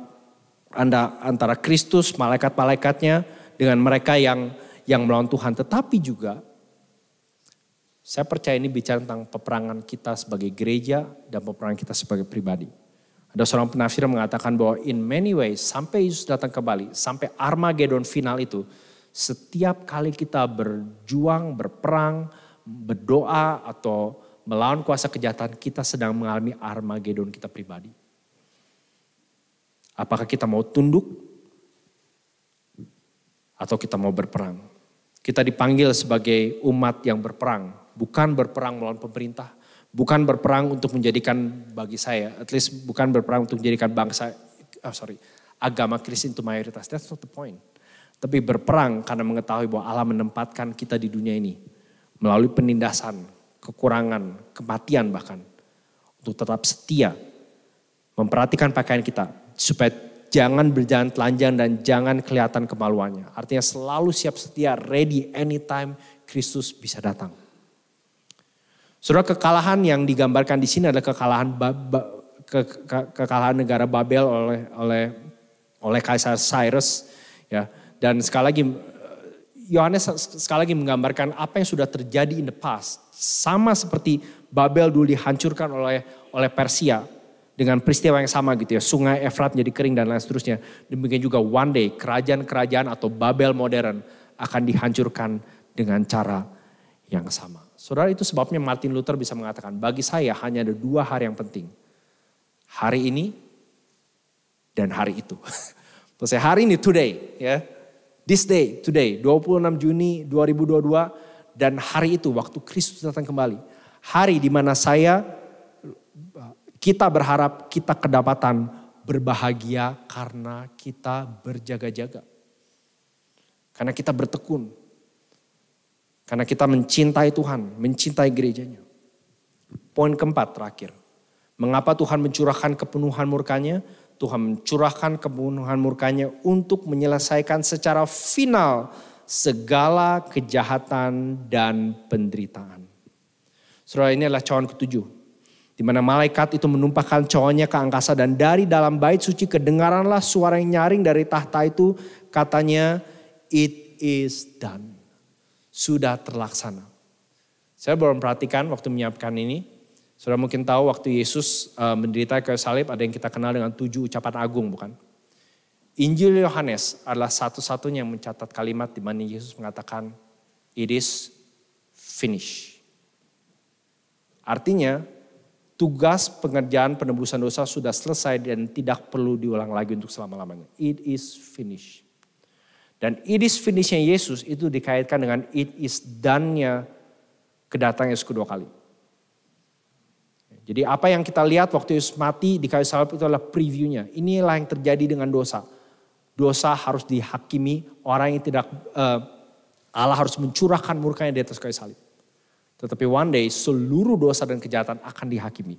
anda antara Kristus, malaikat-malaikatnya dengan mereka yang yang melawan Tuhan. Tetapi juga saya percaya ini bicara tentang peperangan kita sebagai gereja dan peperangan kita sebagai pribadi. Ada seorang penafsir mengatakan bahwa in many ways sampai Yesus datang kembali, sampai Armageddon final itu, setiap kali kita berjuang, berperang, berdoa atau melawan kuasa kejahatan, kita sedang mengalami Armageddon kita pribadi. Apakah kita mau tunduk atau kita mau berperang? Kita dipanggil sebagai umat yang berperang, bukan berperang melawan pemerintah, bukan berperang untuk menjadikan bagi saya, at least bukan berperang untuk menjadikan bangsa, oh sorry, agama Kristen itu mayoritas. That's not the point. Tapi berperang karena mengetahui bahwa Allah menempatkan kita di dunia ini melalui penindasan, kekurangan, kematian bahkan untuk tetap setia memperhatikan pakaian kita supaya jangan berjalan telanjang dan jangan kelihatan kemaluannya. Artinya selalu siap setia, ready anytime Kristus bisa datang. Saudara kekalahan yang digambarkan di sini adalah kekalahan ke, ke, kekalahan negara Babel oleh oleh oleh Kaisar Cyrus ya. Dan sekali lagi Yohanes sekali lagi menggambarkan apa yang sudah terjadi in the past. Sama seperti Babel dulu dihancurkan oleh oleh Persia dengan peristiwa yang sama gitu ya. Sungai Efrat menjadi kering dan lain seterusnya. Demikian juga one day kerajaan-kerajaan atau Babel modern akan dihancurkan dengan cara yang sama. Saudara itu sebabnya Martin Luther bisa mengatakan, bagi saya hanya ada dua hari yang penting. Hari ini dan hari itu. Terus hari ini, today. ya This day, today, 26 Juni 2022. Dan hari itu, waktu Kristus datang kembali. Hari di mana saya, kita berharap kita kedapatan berbahagia karena kita berjaga-jaga. Karena kita bertekun, karena kita mencintai Tuhan, mencintai gerejanya. Poin keempat terakhir. Mengapa Tuhan mencurahkan kepenuhan murkanya? Tuhan mencurahkan kepenuhan murkanya untuk menyelesaikan secara final segala kejahatan dan penderitaan. Saudara ini adalah cawan ketujuh. Di mana malaikat itu menumpahkan cawannya ke angkasa dan dari dalam bait suci kedengaranlah suara yang nyaring dari tahta itu katanya it is done sudah terlaksana. Saya belum perhatikan waktu menyiapkan ini, sudah mungkin tahu waktu Yesus eh, menderita ke salib ada yang kita kenal dengan tujuh ucapan agung bukan? Injil Yohanes adalah satu-satunya yang mencatat kalimat di mana Yesus mengatakan it is finished. Artinya tugas pengerjaan penebusan dosa sudah selesai dan tidak perlu diulang lagi untuk selama-lamanya. It is finished. Dan it is finishnya Yesus itu dikaitkan dengan it is done-nya kedatangan Yesus kedua kali. Jadi apa yang kita lihat waktu Yesus mati di kayu salib itu adalah preview-nya. Inilah yang terjadi dengan dosa. Dosa harus dihakimi, orang yang tidak, uh, Allah harus mencurahkan murkanya di atas kayu salib. Tetapi one day seluruh dosa dan kejahatan akan dihakimi.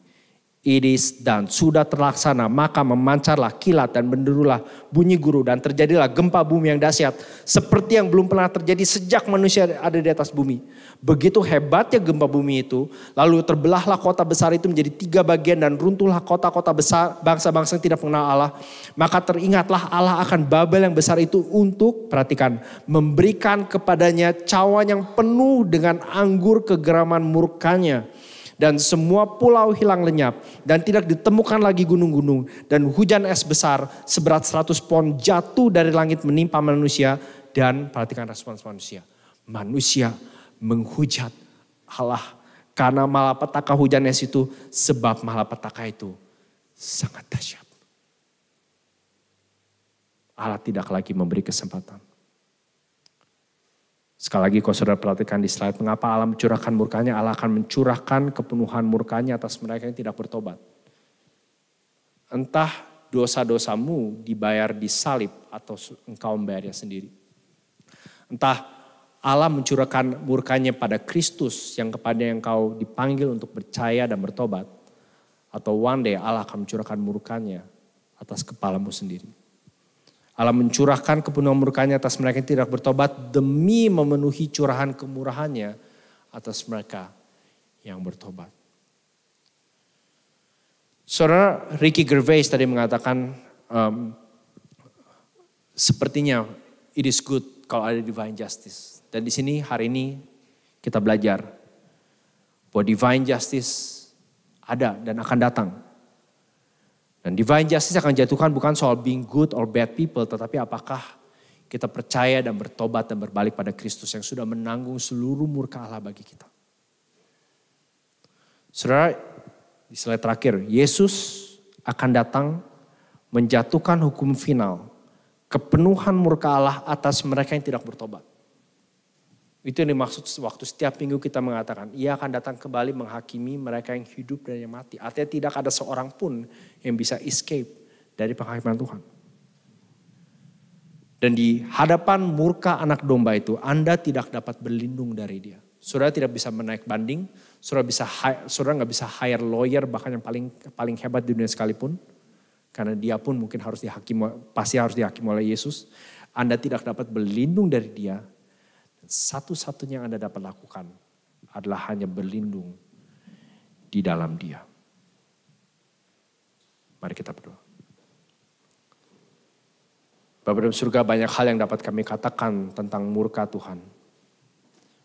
It is done. Sudah terlaksana. Maka memancarlah kilat dan benderulah bunyi guru. Dan terjadilah gempa bumi yang dahsyat. Seperti yang belum pernah terjadi sejak manusia ada di atas bumi. Begitu hebatnya gempa bumi itu. Lalu terbelahlah kota besar itu menjadi tiga bagian. Dan runtuhlah kota-kota besar bangsa-bangsa yang tidak mengenal Allah. Maka teringatlah Allah akan Babel yang besar itu untuk perhatikan. Memberikan kepadanya cawan yang penuh dengan anggur kegeraman murkanya dan semua pulau hilang lenyap dan tidak ditemukan lagi gunung-gunung dan hujan es besar seberat 100 pon jatuh dari langit menimpa manusia dan perhatikan respons manusia. Manusia menghujat Allah karena malapetaka hujan es itu sebab malapetaka itu sangat dahsyat. Allah tidak lagi memberi kesempatan. Sekali lagi kau saudara perhatikan di slide, mengapa Allah mencurahkan murkanya, Allah akan mencurahkan kepenuhan murkanya atas mereka yang tidak bertobat. Entah dosa-dosamu dibayar di salib atau engkau membayarnya sendiri. Entah Allah mencurahkan murkanya pada Kristus yang kepada yang kau dipanggil untuk percaya dan bertobat. Atau one day Allah akan mencurahkan murkanya atas kepalamu sendiri. Allah mencurahkan kepenuhan murkanya atas mereka yang tidak bertobat demi memenuhi curahan kemurahannya atas mereka yang bertobat. Saudara Ricky Gervais tadi mengatakan um, sepertinya it is good kalau ada divine justice. Dan di sini hari ini kita belajar bahwa divine justice ada dan akan datang dan divine justice akan jatuhkan bukan soal being good or bad people, tetapi apakah kita percaya dan bertobat dan berbalik pada Kristus yang sudah menanggung seluruh murka Allah bagi kita. Saudara, di slide terakhir, Yesus akan datang menjatuhkan hukum final, kepenuhan murka Allah atas mereka yang tidak bertobat. Itu yang dimaksud waktu setiap minggu kita mengatakan, ia akan datang kembali menghakimi mereka yang hidup dan yang mati. Artinya tidak ada seorang pun yang bisa escape dari penghakiman Tuhan. Dan di hadapan murka anak domba itu, Anda tidak dapat berlindung dari dia. Saudara tidak bisa menaik banding, saudara bisa saudara nggak bisa hire lawyer bahkan yang paling paling hebat di dunia sekalipun. Karena dia pun mungkin harus dihakimi, pasti harus dihakimi oleh Yesus. Anda tidak dapat berlindung dari dia satu-satunya yang Anda dapat lakukan adalah hanya berlindung di dalam Dia. Mari kita berdoa. Bapak dalam surga banyak hal yang dapat kami katakan tentang murka Tuhan.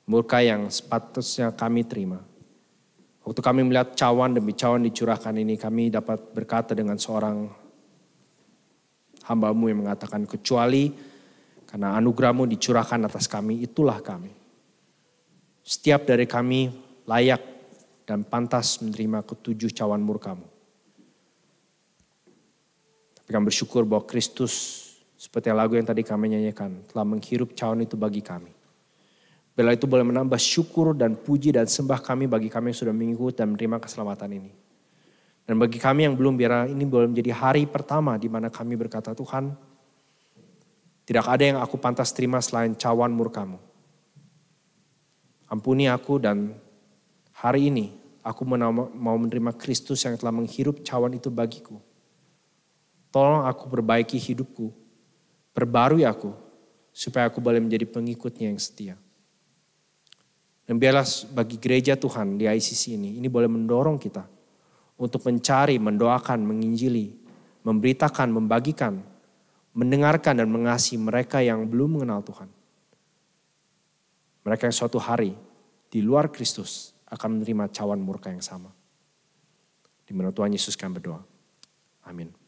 Murka yang sepatutnya kami terima. Waktu kami melihat cawan demi cawan dicurahkan ini, kami dapat berkata dengan seorang hambamu yang mengatakan, kecuali karena anugerahmu dicurahkan atas kami, itulah kami. Setiap dari kami layak dan pantas menerima ketujuh cawan murkamu. Tapi kami bersyukur bahwa Kristus seperti lagu yang tadi kami nyanyikan, telah menghirup cawan itu bagi kami. Bila itu boleh menambah syukur dan puji dan sembah kami bagi kami yang sudah mengikuti dan menerima keselamatan ini. Dan bagi kami yang belum biar ini boleh menjadi hari pertama di mana kami berkata Tuhan tidak ada yang aku pantas terima selain cawan murkamu. Ampuni aku dan hari ini aku mau menerima Kristus yang telah menghirup cawan itu bagiku. Tolong aku perbaiki hidupku, perbarui aku, supaya aku boleh menjadi pengikutnya yang setia. Dan biarlah bagi gereja Tuhan di ICC ini, ini boleh mendorong kita untuk mencari, mendoakan, menginjili, memberitakan, membagikan mendengarkan dan mengasihi mereka yang belum mengenal Tuhan. Mereka yang suatu hari di luar Kristus akan menerima cawan murka yang sama. Di mana Tuhan Yesus kami berdoa. Amin.